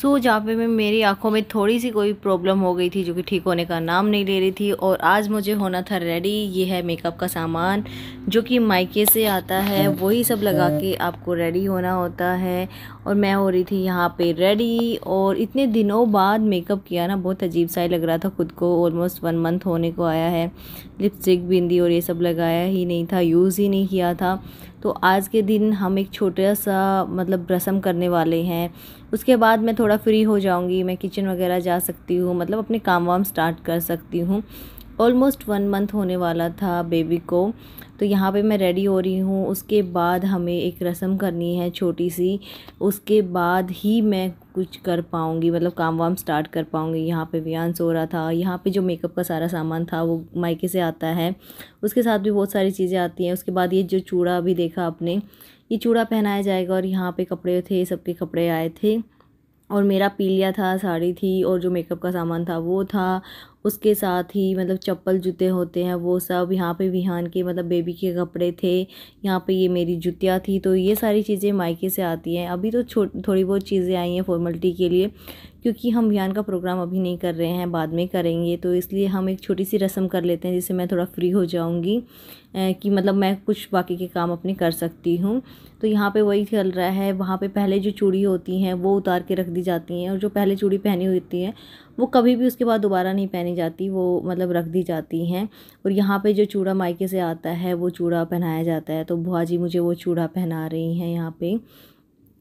सो so, जहाँ पे मैं मेरी आंखों में थोड़ी सी कोई प्रॉब्लम हो गई थी जो कि ठीक होने का नाम नहीं ले रही थी और आज मुझे होना था रेडी ये है मेकअप का सामान जो कि मायके से आता है वही सब लगा के आपको रेडी होना होता है और मैं हो रही थी यहाँ पे रेडी और इतने दिनों बाद मेकअप किया ना बहुत अजीब सा ही लग रहा था खुद को ऑलमोस्ट वन मंथ होने को आया है लिपस्टिक बिंदी और ये सब लगाया ही नहीं था यूज़ ही नहीं किया था तो आज के दिन हम एक छोटा सा मतलब रसम करने वाले हैं उसके बाद मैं थोड़ा फ्री हो जाऊंगी मैं किचन वगैरह जा सकती हूँ मतलब अपने काम वाम स्टार्ट कर सकती हूँ ऑलमोस्ट वन मंथ होने वाला था बेबी को तो यहाँ पे मैं रेडी हो रही हूँ उसके बाद हमें एक रस्म करनी है छोटी सी उसके बाद ही मैं कुछ कर पाऊँगी मतलब काम वाम स्टार्ट कर पाऊँगी यहाँ पे व्यांस हो रहा था यहाँ पे जो मेकअप का सारा सामान था वो मायके से आता है उसके साथ भी बहुत सारी चीज़ें आती हैं उसके बाद ये जो चूड़ा अभी देखा आपने ये चूड़ा पहनाया जाएगा और यहाँ पर कपड़े थे सबके कपड़े आए थे और मेरा पीलिया था साड़ी थी और जो मेकअप का सामान था वो था उसके साथ ही मतलब चप्पल जूते होते हैं वो सब यहाँ पे विहान के मतलब बेबी के कपड़े थे यहाँ पे ये मेरी जुतियाँ थी तो ये सारी चीज़ें मायके से आती हैं अभी तो थोड़ी बहुत चीज़ें आई हैं फॉर्मेलिटी के लिए क्योंकि हम विहान का प्रोग्राम अभी नहीं कर रहे हैं बाद में करेंगे तो इसलिए हम एक छोटी सी रस्म कर लेते हैं जिससे मैं थोड़ा फ्री हो जाऊँगी कि मतलब मैं कुछ बाकी के काम अपने कर सकती हूँ तो यहाँ पे वही चल रहा है वहाँ पे पहले जो चूड़ी होती हैं वो उतार के रख दी जाती हैं और जो पहले चूड़ी पहनी होती है वो कभी भी उसके बाद दोबारा नहीं पहनी पहनी जाती वो मतलब रख दी जाती हैं और यहाँ पे जो चूड़ा मायके से आता है वो चूड़ा पहनाया जाता है तो भुआ जी मुझे वो चूड़ा पहना रही हैं यहाँ पे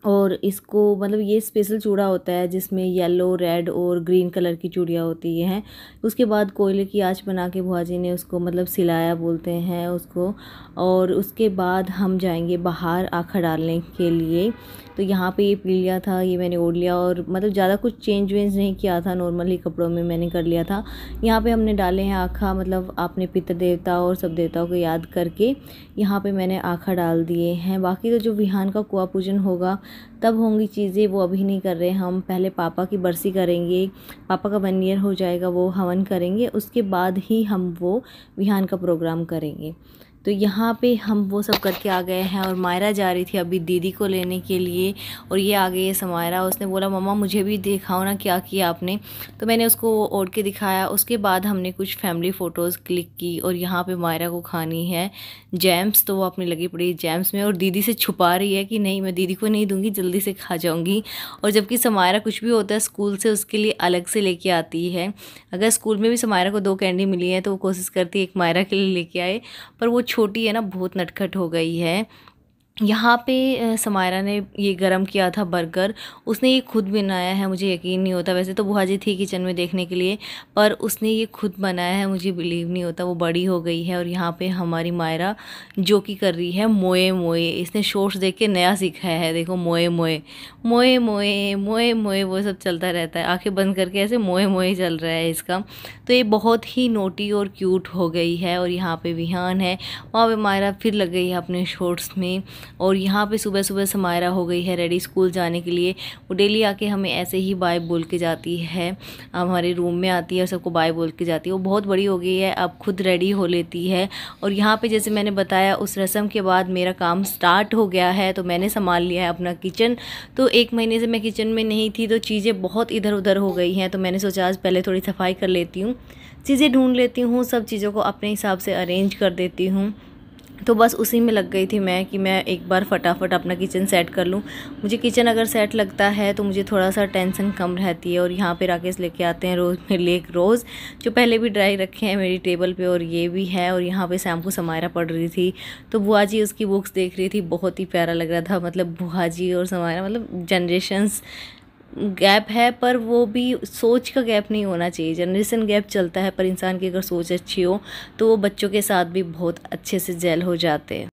और इसको मतलब ये स्पेशल चूड़ा होता है जिसमें येलो रेड और ग्रीन कलर की चूड़ियाँ होती हैं उसके बाद कोयले की आँच बना के भुआजी ने उसको मतलब सिलाया बोलते हैं उसको और उसके बाद हम जाएंगे बाहर आखा डालने के लिए तो यहाँ पे ये पी लिया था ये मैंने ओढ़ लिया और मतलब ज़्यादा कुछ चेंज वेंज नहीं किया था नॉर्मली कपड़ों में मैंने कर लिया था यहाँ पे हमने डाले हैं आँखा मतलब आपने पितर देवता और सब देवताओं को याद करके यहाँ पे मैंने आँखा डाल दिए हैं बाकी तो जो विहान का कुआ पूजन होगा तब होंगी चीज़ें वो अभी नहीं कर रहे हम पहले पापा की बरसी करेंगे पापा का वन ईयर हो जाएगा वो हवन करेंगे उसके बाद ही हम वो विहान का प्रोग्राम करेंगे तो यहाँ पे हम वो सब करके आ गए हैं और मायरा जा रही थी अभी दीदी को लेने के लिए और ये आ गई है समायरा उसने बोला मम्मा मुझे भी दिखाओ ना क्या किया आपने तो मैंने उसको ओढ़ के दिखाया उसके बाद हमने कुछ फैमिली फ़ोटोज़ क्लिक की और यहाँ पे मायरा को खानी है जैम्स तो वो अपनी लगी पड़ी जैम्स में और दीदी से छुपा रही है कि नहीं मैं दीदी को नहीं दूँगी जल्दी से खा जाऊँगी और जबकि समायरा कुछ भी होता है स्कूल से उसके लिए अलग से लेके आती है अगर स्कूल में भी समायरा को दो कैंडी मिली है तो वो कोशिश करती है एक मायरा के लिए लेके आए पर वो छोटी है ना बहुत नटखट हो गई है यहाँ पे समायरा ने ये गरम किया था बर्गर उसने ये खुद बनाया है मुझे यकीन नहीं होता वैसे तो बुआ जी थी किचन में देखने के लिए पर उसने ये खुद बनाया है मुझे बिलीव नहीं होता वो बड़ी हो गई है और यहाँ पे हमारी मायरा जो कि कर रही है मोए मोए इसने शोर्स देख के नया सीखा है देखो मोए मोए मोए मोए मोए मोए वो सब चलता रहता है आँखें बंद करके ऐसे मोए मोए चल रहा है इसका तो ये बहुत ही नोटी और क्यूट हो गई है और यहाँ पर विहान है वहाँ पर मायरा फिर लग गई है अपने शोर्ट्स में और यहाँ पे सुबह सुबह समायरा हो गई है रेडी स्कूल जाने के लिए वो डेली आके हमें ऐसे ही बाय बोल के जाती है हमारे रूम में आती है और सबको बाय बोल के जाती है वो बहुत बड़ी हो गई है अब खुद रेडी हो लेती है और यहाँ पर जैसे मैंने बताया उस रस्म के बाद मेरा काम स्टार्ट हो गया है तो मैंने संभाल लिया है अपना किचन तो एक महीने से मैं किचन में नहीं थी तो चीज़ें बहुत इधर उधर हो गई हैं तो मैंने सोचा आज पहले थोड़ी सफाई कर लेती हूँ चीज़ें ढूंढ लेती हूँ सब चीज़ों को अपने हिसाब से अरेंज कर देती हूँ तो बस उसी में लग गई थी मैं कि मैं एक बार फटाफट अपना किचन सेट कर लूँ मुझे किचन अगर सेट लगता है तो मुझे थोड़ा सा टेंशन कम रहती है और यहाँ पर राकेश लेके आते हैं रोज़ मेरे लिए एक रोज़ जो पहले भी ड्राई रखे हैं मेरी टेबल पर और ये भी है और यहाँ पर शाम को समायरा पड़ रही थी तो बुआ जी उसकी बुक्स देख रही थी बहुत ही प्यारा लग रहा था मतलब बुआ जी और समायरा मतलब जनरेशन्स गैप है पर वो भी सोच का गैप नहीं होना चाहिए जनरेशन गैप चलता है पर इंसान की अगर सोच अच्छी हो तो वो बच्चों के साथ भी बहुत अच्छे से जेल हो जाते हैं